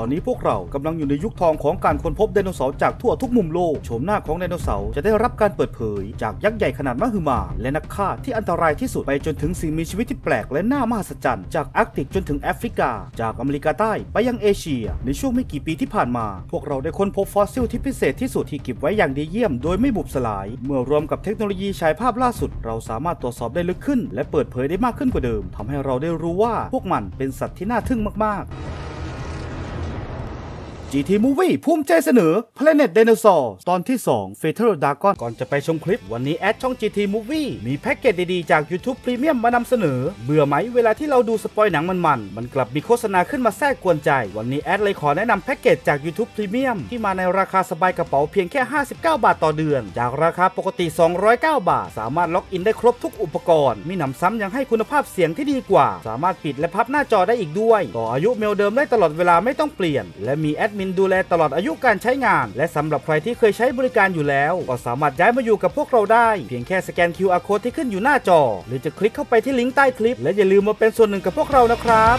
ตอนนี้พวกเรากำลังอยู่ในยุคทองของการค้นพบไดโนเสาร์จากทั่วทุกมุมโลกโฉมหน้าของไดโนเสาร์จะได้รับการเปิดเผยจากยักษ์ใหญ่ขนาดมหึมาและนักฆ่าที่อันตรายที่สุดไปจนถึงสิ่งมีชีวิตที่แปลกและน่ามหัศจรรย์จากอาร์กติกจนถึงแอฟริกาจากอเมริกาใต้ไปยังเอเชียในช่วงไม่กี่ปีที่ผ่านมาพวกเราได้ค้นพบฟอสซิลที่พิเศษที่สุดที่เก็บไว้อย่างดีเยี่ยมโดยไม่บุบสลายเมื่อรวมกับเทคโนโลยีฉายภาพล่าสุดเราสามารถตรวจสอบได้ลึกขึ้นและเปิดเผยได้มากขึ้นกว่าเดิมทำให้เราได้รู้ว่าพวกมันเป็นสัตว์ที่น่าทึ่งมากๆ GT Movie ภูมิใจเสนอ Planet Dinosaur ตอนที่ 2 Fatal Dragon ก่อนจะไปชมคลิป วันนี้แอดช่อง GT Movie มีแพ็กเกจดีๆจาก YouTube Premium มานำเสนอ เบื่อไหมเวลาที่เราดูสปอยหนังมันๆ มันกลับมีโฆษณาขึ้นมาแทรกกวนใจ วันนี้แอดเลยขอแนะนำแพ็กเกจจาก YouTube Premium ที่มาในราคาสบายกระเป๋าเพียงแค่ 59 บาทต่อเดือน จากราคาปกติ 209 บาท สามารถล็อกอินได้ครบทุกอุปกรณ์ มีหนำซ้ำยังให้คุณภาพเสียงที่ดีกว่า สามารถปิดและพับหน้าจอได้อีกด้วยต่ออายุเมลเดิมได้ตลอดเวลาไม่ต้องเปลี่ยน และมีแอดมินดูแลตลอดอายุการใช้งาน และสำหรับใครที่เคยใช้บริการอยู่แล้ว ก็สามารถย้ายมาอยู่กับพวกเราได้เพียงแค่สแกน QR code ที่ขึ้นอยู่หน้าจอ หรือจะคลิกเข้าไปที่ลิงก์ใต้คลิป และอย่าลืมมาเป็นส่วนหนึ่งกับพวกเรานะครับ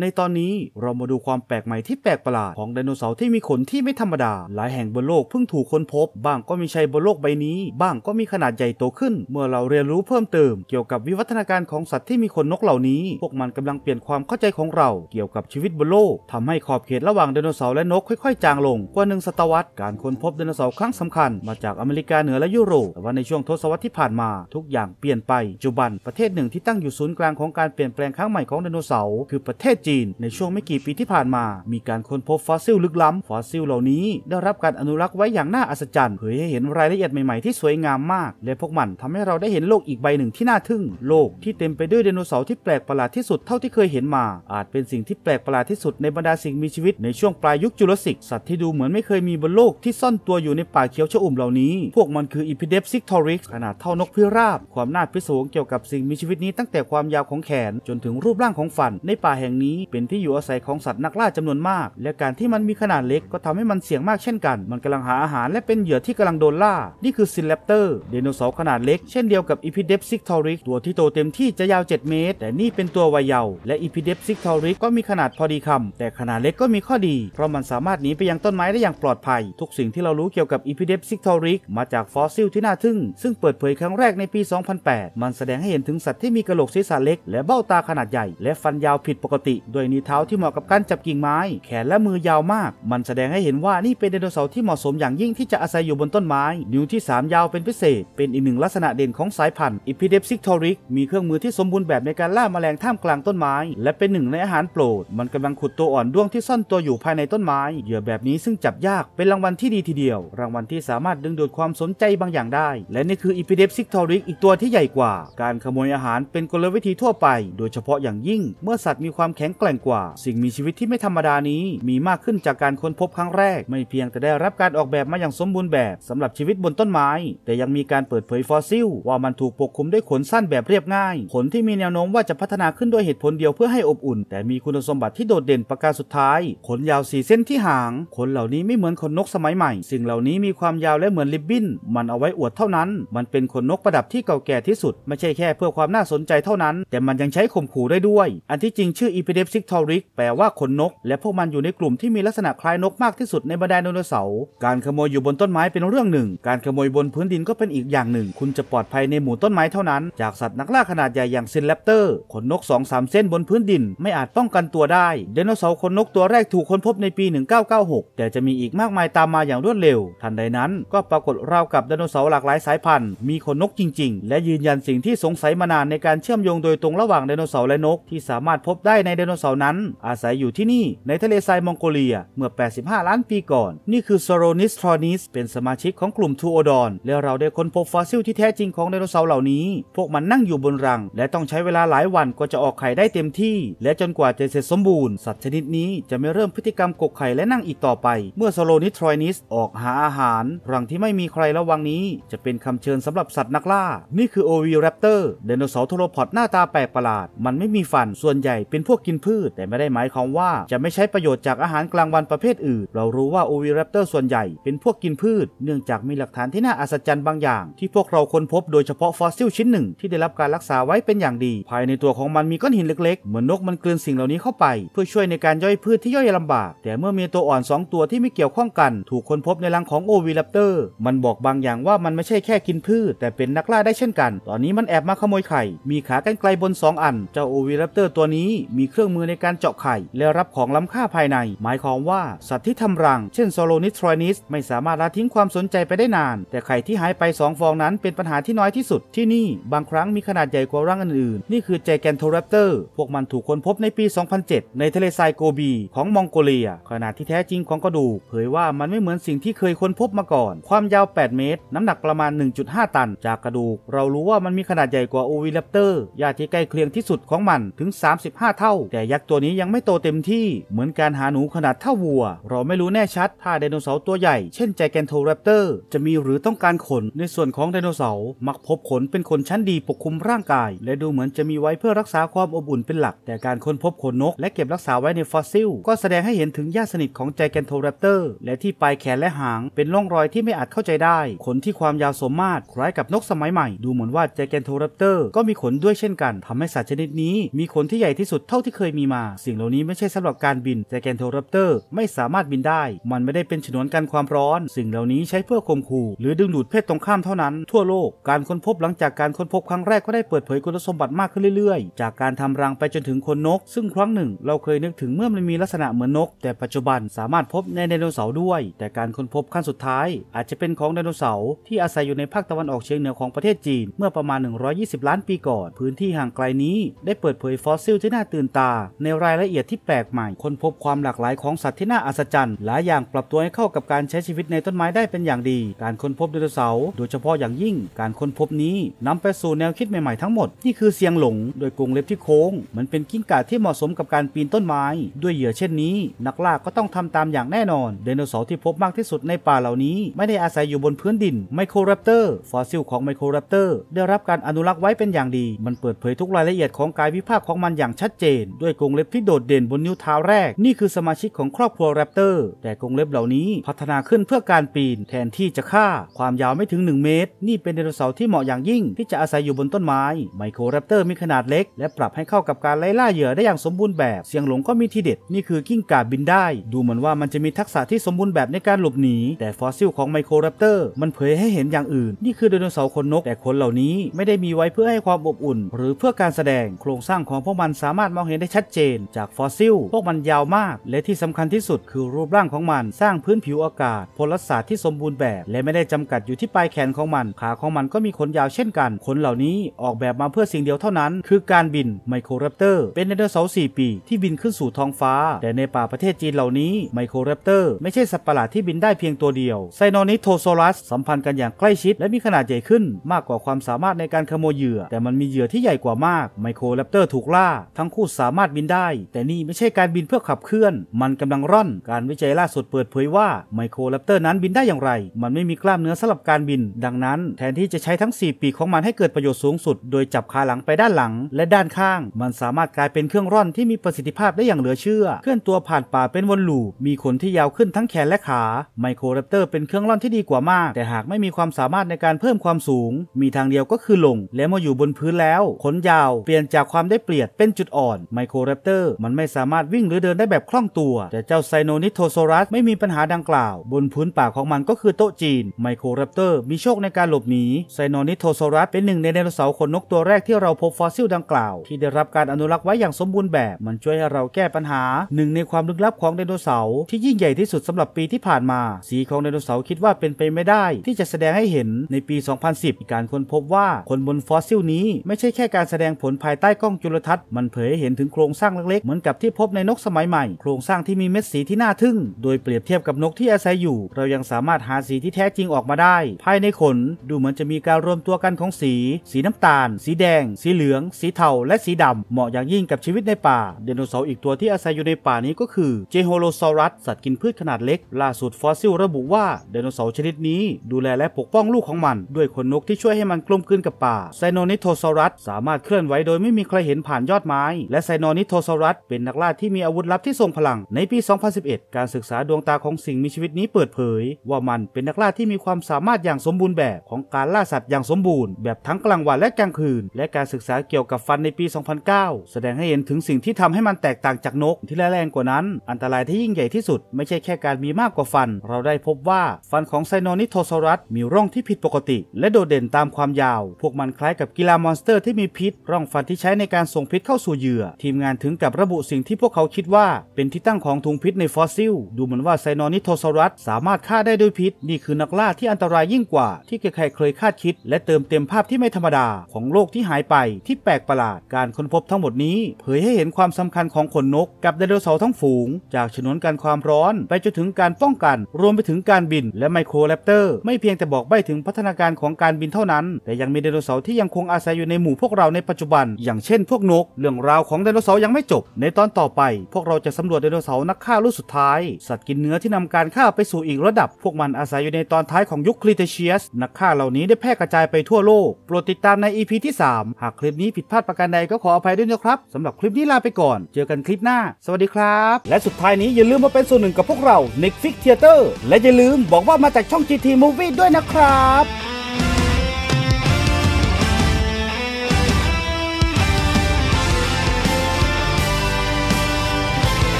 ในตอนนี้เรามาดูความแปลกใหม่ที่แปลกประหลาดของไดโนเสาร์ที่มีขนที่ไม่ธรรมดาหลายแห่งบนโลกเพิ่งถูกค้นพบบ้างก็มีชัยบนโลกใบนี้ บ้างก็มีขนาดใหญ่โตขึ้น เมื่อเราเรียนรู้เพิ่มเติมเกี่ยวกับวิวัฒนาการของสัตว์ที่มีขนนกเหล่านี้พวกมันกำลังเปลี่ยนความเข้าใจของเราเกี่ยวกับชีวิตบนโลก ทำให้ขอบเขตระหว่างไดโนเสาร์และนกค่อยๆจางลงกว่าหนึ่งศตวรรษการค้นพบไดโนเสาร์ครั้งสำคัญ มาจากอเมริกาเหนือและยุโรปแต่ว่าในช่วงทศวรรษที่ผ่านมาทุกอย่างเปลี่ยนไปปัจจุบันประเทศหนึ่ง ที่ตั้งอยู่ศูนย์กลางของการเปลี่ยนแปลงครั้งใหม่ของไดโนเสาร์คือประเทศจีนในช่วงไม่กี่ปีที่ผ่านมา มีการค้นพบฟอสซิลลึกล้ำฟอสซิล เหล่านี้ ได้รับการอนุรักษ์ไว้อย่างน่าอัศจรรย์เผยให้เห็นรายละเอียดใหม่ๆที่สวยงามมากและพวกมันทำให้เราได้เห็นโลกอีกใบหนึ่งที่น่าทึ่งโลกที่เต็มไปด้วยไดโนเสาร์ที่แปลกประหลาดที่สุดเท่าที่เคยเห็นมา อาจเป็นสิ่งที่แปลกประหลาดที่สุดในบรรดาสิ่งมีชีวิตในช่วงปลายยุคจุลศิกสัตว์ที่ดูเหมือนไม่เคยมีบนโลกที่ซ่อนตัวอยู่ในป่าเขียวชอุ่มเหล่านี้ พวกมันคืออีพิเดปซิกทอริกขนาดเท่านกพิราบความน่าพิศวงเกี่ยวกับสิ่งมีชีวิตนี้ ตั้งแต่ความยาวของแขนจนถึงรูปร่างของฟันในป่าแห่งนนี้เป็นที่อยู่อาศัยของสัตว์นักล่าจำนวนมาก และการที่มันมีขนาดเล็กก็ทำให้มันเสี่ยงมากเช่นกัน มันกำลังหาอาหารและเป็นเหยื่อที่กำลังโดนล่า นี่คือซินแรปเตอร์ เดโนเสาร์ขนาดเล็กเช่นเดียวกับอีพิเดปซิกทอริกตัวที่โตเต็มที่จะยาว 7 เมตร แต่นี่เป็นตัววัยเยาว์และอีพิเดปซิกทอริกก็มีขนาดพอดีคำ แต่ขนาดเล็กก็มีข้อดี เพราะมันสามารถหนีไปยังต้นไม้ได้อย่างปลอดภัย ทุกสิ่งที่เรารู้เกี่ยวกับอีพิเดปซิกทอริกมาจากฟอสซิลที่น่าทึ่ง ซึ่งเปิดเผยครั้งแรกในปี 2008 มันแสดงให้เห็นถึงสัตว์ที่มีกระโหลกศีรษะเล็ก และเบ้าตาขนาดใหญ่และฟันยาวผิดปกติด้วยนิ้วเท้าที่เหมาะกับการจับกิ่งไม้ แขนและมือยาวมาก มันแสดงให้เห็นว่านี่เป็นไดโนเสาร์ที่เหมาะสมอย่างยิ่งที่จะอาศัยอยู่บนต้นไม้ นิ้วที่ 3 ยาวเป็นพิเศษ เป็นอีกหนึ่งลักษณะเด่นของสายพันธุ์อิพิเดปซิกทอริกมีเครื่องมือที่สมบูรณ์แบบในการล่าแมลงท่ามกลางต้นไม้และเป็นหนึ่งในอาหารโปรด มันกำลังขุดตัวอ่อนด้วงที่ซ่อนตัวอยู่ภายในต้นไม้เหยื่อแบบนี้ซึ่งจับยากเป็นรางวัลที่ดีทีเดียว รางวัลที่สามารถดึงดูดความสนใจบางอย่างได้ และนี่คืออิพิเดปซิกทอริกอีกตัวที่ใหญ่กว่า การขโมยอาหารเป็นกลวิธีทั่วไป โดยเฉพาะอย่างยิ่ง เมื่อสัตว์มีความแข็งแกร่งกว่าสิ่งมีชีวิต ที่ไม่ธรรมดานี้มีมากขึ้นจากการค้นพบครั้งแรก ไม่เพียงแต่ได้รับการออกแบบมา อย่างสมบูรณ์แบบสำหรับชีวิตบนต้นไม้ แต่ยังมีการเปิดเผยฟอสซิล ว่ามันถูกปกคลุมด้วยขนสั้นแบบเรียบง่าย ขนที่มีแนวโน้มว่าจะพัฒนาขึ้นด้วยเหตุผลเดียวเพื่อให้อบอุ่น แต่มีคุณสมบัติที่โดดเด่นประการสุดท้ายขนยาวสี่เส้นที่หางขนเหล่านี้ไม่เหมือนขนนกสมัยใหม่สิ่งเหล่านี้มีความยาวและเหมือนริบบิ้นมันเอาไว้อวดเท่านั้น มันเป็นขนนกประดับที่เก่าแก่ที่สุด ไม่ใช่แค่เพื่อความน่าสนใจเท่านั้น แต่มันยังใช้ข่มขู่ได้ด้วย อันที่จริงชื่ออี p d e p s i c t o r i c แปลว่าขนนกและพวกมันอยู่ในกลุ่มที่มีลักษณะคล้ายนกมากที่สุดในบรรดาไดโนเสาร์ การขโมยอยู่บนต้นไม้เป็นเรื่องหนึ่ง การขโมยบนพื้นดินก็เป็นอีกอย่างหนึ่ง คุณจะปลอดภัยในหมู่ต้นไม้เท่านั้น จากสัตว์นักล่าขนาดใหญ่อย่างซินแรปเตอร์ ขนนก 2-3 เส้นบนพื้นดินไม่อาจป้องกันตัวได้ ไดโนเสาร์ขนนกตัวแรกถูกค้นพบในปี 1996 แต่จะมีอีกมากมายตามมาอย่างรวดเร็ว ทันใดนั้น ก็ปรากฏราวกับไดโนเสาร์หลากหลายสายพันธุ์ มีขนนกจริงๆ และยืนยันสิ่งที่สงสัยมานานในการเชื่อมโยงโดยตรงระหว่างไดโนเสาร์และนกที่สามารถพบได้ในไดโนเสาร์นั้นอาศัยอยู่ที่นี่ ในทะเลทรายมองโกเลียเมื่อ 85 ล้านปีก่อน นี่คือซโรนิสทรอนิสเป็นสมาชิกของกลุ่มทูโอดอน และเราได้ค้นพบฟอสซิลที่แท้จริงของไดโนเสาร์เหล่านี้ พวกมันนั่งอยู่บนรัง และต้องใช้เวลาหลายวันก็จะออกไข่ได้เต็มที่ และจนกว่าจะเสร็จสมบูรณ์ สัตว์ชนิดนี้จะไม่เริ่มพฤติกรรมกกไข่และนั่งอีกต่อไป เมื่อซซโรนิสทรอนิสออกหาอาหารรังที่ไม่มีใครระวังนี้ จะเป็นคำเชิญสำหรับสัตว์นักล่า นี่คือโอวีแรปเตอร์ไดโนเสาร์โทรพอดหน้าตาแปลกประหลาด มันไม่มีฟันส่วนใหญ่เป็นพวกกินพืชแต่ไม่ได้หมายความว่า จะไม่ใช้ประโยชน์จากอาหารกลางวันประเภทอื่น เรารู้ว่าโอวีแรปเตอร์ส่วนใหญ่เป็นพวกกินพืช เนื่องจากมีหลักฐานที่น่าอัศจรรย์บางอย่าง ที่พวกเราค้นพบโดยเฉพาะฟอสซิลชิ้นหนึ่งที่ได้รับการรักษาไว้เป็นอย่างดี ภายในตัวของมันมีก้อนหินเล็กๆเหมือนนกมันกลืนสิ่งเหล่านี้เข้าไป เพื่อช่วยในการย่อยพืชที่ย่อยลำบาก แต่เมื่อมีตัวอ่อน 2 ตัวที่ไม่เกี่ยวข้องกัน ถูกค้นพบในรังของโอวีแรปเตอร์มันบอกบางอย่างว่ามันไม่ใช่แค่กินพืช แต่เป็นนักล่าได้เช่นกัน ตอนนี้มันแอบมาขโมยไข่ มีขากรรไกลบน 2 อันเจ้าโอวิรัปเตอร์ตัวนี้มีเครื่องมือในการเจาะไข่และรับของล้ำค่าภายใน หมายความว่าสัตว์ที่ทำรัง เช่นโซโลนิทรอยนิสไม่สามารถละทิ้งความสนใจไปได้นาน แต่ไข่ที่หายไป 2 ฟองนั้นเป็นปัญหาที่น้อยที่สุดที่นี่บางครั้งมีขนาดใหญ่กว่ารังอื่นๆนี่คือแจแกนโทแรปเตอร์พวกมันถูกค้นพบในปี 2007 ในทะเลทรายโกบีของมองโกเลียขนาดที่แท้จริงของกระดูกเผยว่ามันไม่เหมือนสิ่งที่เคยค้นพบมาก่อน ความยาว 8 เมตร น้ำหนักประมาณ 1.5 ตัน จากกระดูกเรารู้ว่ามันมีขนาดใหญ่กว่าโอวิแรปเตอร์ญาติที่ใกล้เคียงที่สุดของมันถึง 35 เท่าแต่ยักษ์ตัวนี้ยังไม่โตเต็มที่ เหมือนการหาหนูขนาดเท่าวัว เราไม่รู้แน่ชัด ถ้าไดโนเสาร์ตัวใหญ่เช่นไจแกนโทแรปเตอร์จะมีหรือต้องการขน ในส่วนของไดโนเสาร์มักพบขนเป็นขนชั้นดีปกคลุมร่างกาย และดูเหมือนจะมีไว้เพื่อรักษาความอบอุ่นเป็นหลัก แต่การค้นพบขนนกและเก็บรักษาไว้ในฟอสซิลก็แสดงให้เห็นถึงญาติสนิทของไจแกนโทแรปเตอร์ และที่ปลายแขนและหางเป็นร่องรอยที่ไม่อาจเข้าใจได้ ขนที่ความยาวสมมาตรคล้ายกับนกสมัยใหม่ ดูเหมือนว่าไจแกนโทแรปเตอร์ก็มีขนด้วยเช่นกัน ทำให้สัตว์ชนิดนี้ มีขนที่ใหญ่ที่สุดเท่าที่เคยมีมาสิ่งเหล่านี้ไม่ใช่สำหรับการบินแต่แกนโทรัปเตอร์ไม่สามารถบินได้มันไม่ได้เป็นฉนวนกันความร้อนสิ่งเหล่านี้ใช้เพื่อข่มขู่หรือดึงดูดเพศตรงข้ามเท่านั้นทั่วโลกการค้นพบหลังจากการค้นพบครั้งแรกก็ได้เปิดเผยคุณสมบัติมากขึ้นเรื่อย ๆ จากการทำรังไปจนถึงคนนก ซึ่งครั้งหนึ่ง เราเคยนึกถึงเมื่อมันมีลักษณะเหมือนนก แต่ปัจจุบันสามารถพบในไดโนเสาร์ด้วย แต่การค้นพบขั้นสุดท้าย อาจจะเป็นของไดโนเสาร์ที่อาศัยอยู่ในภาคตะวันออกเฉียงเหนือของประเทศจีนเมื่อประมาณ 120 ล้านปีก่อนพื้นที่ห่างไกลนี้ได้เปิดเผยฟอสซิลที่น่าตื่นตาในรายละเอียดที่แปลกใหม่ค้นพบความหลากหลายของสัตว์ที่น่าอัศจรรย์ หลายอย่างปรับตัวให้เข้ากับการใช้ชีวิตในต้นไม้ได้เป็นอย่างดี การค้นพบไดโนเสาร์โดยเฉพาะอย่างยิ่ง การค้นพบนี้นำไปสู่แนวคิดใหม่ๆ ทั้งหมดนี่คือเสียงหลง โดยกรงเล็บที่โค้ง มันเป็นกิ้งก่าที่เหมาะสมกับการปีนต้นไม้ ด้วยเหยื่อเช่นนี้ นักล่าก็ต้องทำตามอย่างแน่นอนไดโนเสาร์ที่พบมากที่สุดในป่าเหล่านี้ ไม่ได้อาศัยอยู่บนพื้นดินไมโครแรปเตอร์ฟอสซิลของไมโครแรปเตอร์ได้รับการอนุรักษ์ไว้เป็นอย่างดี มันเปิดเผยทุกรายละเอียดของกายวิภาคของมันอย่างชัดเจนนด้วยกรงเล็บที่โดดเด่นบนนิ้วเท้าแรก นี่คือสมาชิกของครอบครัวแรปเตอร์ แต่กรงเล็บเหล่านี้พัฒนาขึ้นเพื่อการปีนแทนที่จะฆ่าความยาวไม่ถึง 1 เมตร นี่เป็นไดโนเสาร์ที่เหมาะอย่างยิ่ง ที่จะอาศัยอยู่บนต้นไม้ ไมโครแรปเตอร์มีขนาดเล็ก และปรับให้เข้ากับการไล่ล่าเหยื่อได้อย่างสมบูรณ์แบบ เสียงหลงก็มีทีเด็ดนี่คือกิ้งก่าบินได้ ดูเหมือนว่ามันจะมีทักษะที่สมบูรณ์แบบในการหลบหนีแต่ฟอสซิลของไมโครแรปเตอร์มันเผยให้เห็นอย่างอื่น นี่คือไดโนเสาร์ขนนกแต่ขนเหล่านี้ไม่ได้มีไว้เพื่อให้ความอบอุ่น หรือเพื่อการแสดงโครงสร้างของพวกมันสามารถมองเห็นห็นได้ชัดเจนจากฟอสซิลพวกมันยาวมาก และที่สำคัญที่สุดคือรูปร่างของมัน สร้างพื้นผิวอากาศพลศาสตร์ที่สมบูรณ์แบบ และไม่ได้จำกัดอยู่ที่ปลายแขนของมัน ขาของมันก็มีขนยาวเช่นกันขนเหล่านี้ออกแบบมาเพื่อสิ่งเดียวเท่านั้น คือการบิน ไมโครแรปเตอร์เป็นไดโนเสาร์สี่ปีที่บินขึ้นสู่ท้องฟ้า แต่ในป่าประเทศจีนเหล่านี้ไมโครแรปเตอร์ไม่ใช่สัตว์ประหลาดที่บินได้เพียงตัวเดียวไซโนนิโทโซลัสสัมพันธ์กันอย่างใกล้ชิดและมีขนาดใหญ่ขึ้น มากกว่าความสามารถในการขโมยเหยื่อ แต่มันมีเหยื่อที่ใหญ่กว่ามากไมโครแรปเตอร์ถูกล่าทั้งคู่สามารถบินได้ แต่นี่ไม่ใช่การบินเพื่อขับเคลื่อน มันกำลังร่อน การวิจัยล่าสุดเปิดเผยว่าไมโครแรปเตอร์นั้นบินได้อย่างไร มันไม่มีกล้ามเนื้อสำหรับการบิน ดังนั้นแทนที่จะใช้ทั้ง 4 ปีของมันให้เกิดประโยชน์สูงสุด โดยจับขาหลังไปด้านหลัง และด้านข้าง มันสามารถกลายเป็นเครื่องร่อนที่มีประสิทธิภาพได้อย่างเหลือเชื่อ เคลื่อนตัวผ่านป่าเป็นวนลูปมีขนที่ยาวขึ้นทั้งแขนและขา ไมโครแรปเตอร์เป็นเครื่องร่อนที่ดีกว่ามาก แต่หากไม่มีความสามารถในการเพิ่มความสูง มีทางเดียวก็คือลง และเมื่ออยู่บนพื้นแล้วขนยาวเปลี่ยนจากความได้เปรียบเป็นจุดอ่อนไมโครแรปเตอร์มันไม่สามารถวิ่งหรือเดินได้แบบคล่องตัว แต่เจ้าไซโนนิโทโซรัสไม่มีปัญหาดังกล่าว บนพื้นป่าของมันก็คือโต๊ะจีน ไมโครแรปเตอร์มีโชคในการหลบหนีไซโนนิโทโซรัสเป็นหนึ่งในไดโนเสาร์ขนนกตัวแรกที่เราพบฟอสซิลดังกล่าวที่ได้รับการอนุรักษ์ไว้อย่างสมบูรณ์แบบมันช่วยให้เราแก้ปัญหาหนึ่งในความลึกลับของไดโนเสาร์ที่ยิ่งใหญ่ที่สุดสำหรับปีที่ผ่านมา สีของไดโนเสาร์คิดว่าเป็นไปไม่ได้ ที่จะแสดงให้เห็นในปี 2010 การค้นพบว่า คนบนฟอสซิลนี้ไม่ใช่แค่การแสดงผลภายใต้กล้องจุลทรรศน์มันเผยให้เห็นถึงึงโครงสร้างเล็กๆ เหมือนกับที่พบในนกสมัยใหม่ โครงสร้างที่มีเม็ดสีที่น่าทึ่ง โดยเปรียบเทียบกับนกที่อาศัยอยู่ เรายังสามารถหาสีที่แท้จริงออกมาได้ ภายในขนดูเหมือนจะมีการรวมตัวกันของสี สีน้ำตาล สีแดง สีเหลือง สีเทาและสีดำเหมาะอย่างยิ่งกับชีวิตในป่าเดโนเสาร์อีกตัวที่อาศัยอยู่ในป่านี้ก็คือเจโฮโลซอรัส สัตว์กินพืชขนาดเล็กล่าสุดฟอสซิล ระบุว่าเดโนเสาร์ชนิดนี้ ดูแลและปกป้องลูกของมัน ด้วยขนนกที่ช่วยให้มันกลมกลืนกับป่าไซโนนิโทซอรัส สามารถเคลื่อนไหวโดยไม่มีใครเห็นผ่านยอดไม้ และไโนนิโทซอรัสเป็นนักล่าที่มีอาวุธลับที่ทรงพลัง ในปี 2011 การศึกษาดวงตาของสิ่งมีชีวิตนี้เปิดเผย ว่ามันเป็นนักล่าที่มีความสามารถอย่างสมบูรณ์แบบของการล่าสัตว์อย่างสมบูรณ์แบบทั้งกลางวันและกลางคืน และการศึกษาเกี่ยวกับฟันในปี 2009 แสดงให้เห็นถึงสิ่งที่ทำให้มันแตกต่างจากนก ที่แรงกว่านั้น อันตรายที่ยิ่งใหญ่ที่สุดไม่ใช่แค่การมีมากกว่าฟัน เราได้พบว่าฟันของไซโนนิโทซอรัสมีร่องที่ผิดปกติ และโดดเด่นตามความยาว พวกมันคล้ายกับกีฬามอนสเตอร์ที่มีพิษ ร่องฟันที่ใช้ในการส่งพิษเข้าสู่เหยื่อทีมงานถึงกับระบุสิ่งที่พวกเขาคิดว่า เป็นที่ตั้งของถุงพิษในฟอสซิล ดูเหมือนว่าไซนอนิโทซอรัส สามารถฆ่าได้ด้วยพิษ นี่คือนักล่าที่อันตรายยิ่งกว่า ที่ใครๆเคยคาดคิด และเติมเต็มภาพที่ไม่ธรรมดาของโลกที่หายไป ที่แปลกประหลาด การค้นพบทั้งหมดนี้เผยให้เห็นความสำคัญของขนนก กับไดโนเสาร์ทั้งฝูง จากฉนวนการความร้อน ไปจนถึงการป้องกัน รวมไปถึงการบินและไมโครแรปเตอร์ไม่เพียงแต่บอกใบ้ถึงพัฒนาการของการบินเท่านั้น แต่ยังมีไดโนเสาร์ที่ยังคงอาศัยอยู่ในหมู่พวกเราในปัจจุบัน อย่างเช่น พวกนกเรื่องราวของไโนเสาร์ยังไม่จบในตอนต่อไป พวกเราจะสำรวจไดโนเสาร์นักฆ่ารุ่นสุดท้าย สัตว์กินเนื้อที่นำการฆ่าไปสู่อีกระดับ พวกมันอาศัยอยู่ในตอนท้ายของยุคคริเทเชียส นักฆ่าเหล่านี้ได้แพร่กระจายไปทั่วโลกโปรดติดตามใน EP ที่ 3 หากคลิปนี้ผิดพลาดประการใดก็ขออภัยด้วยนะครับสำหรับคลิปนี้ลาไปก่อน เจอกันคลิปหน้า สวัสดีครับ และสุดท้ายนี้อย่าลืมมาเป็นส่วนหนึ่งกับพวกเรา Netflix Theater และอย่าลืมบอกว่ามาจากช่อง GT Movie ด้วยนะครับ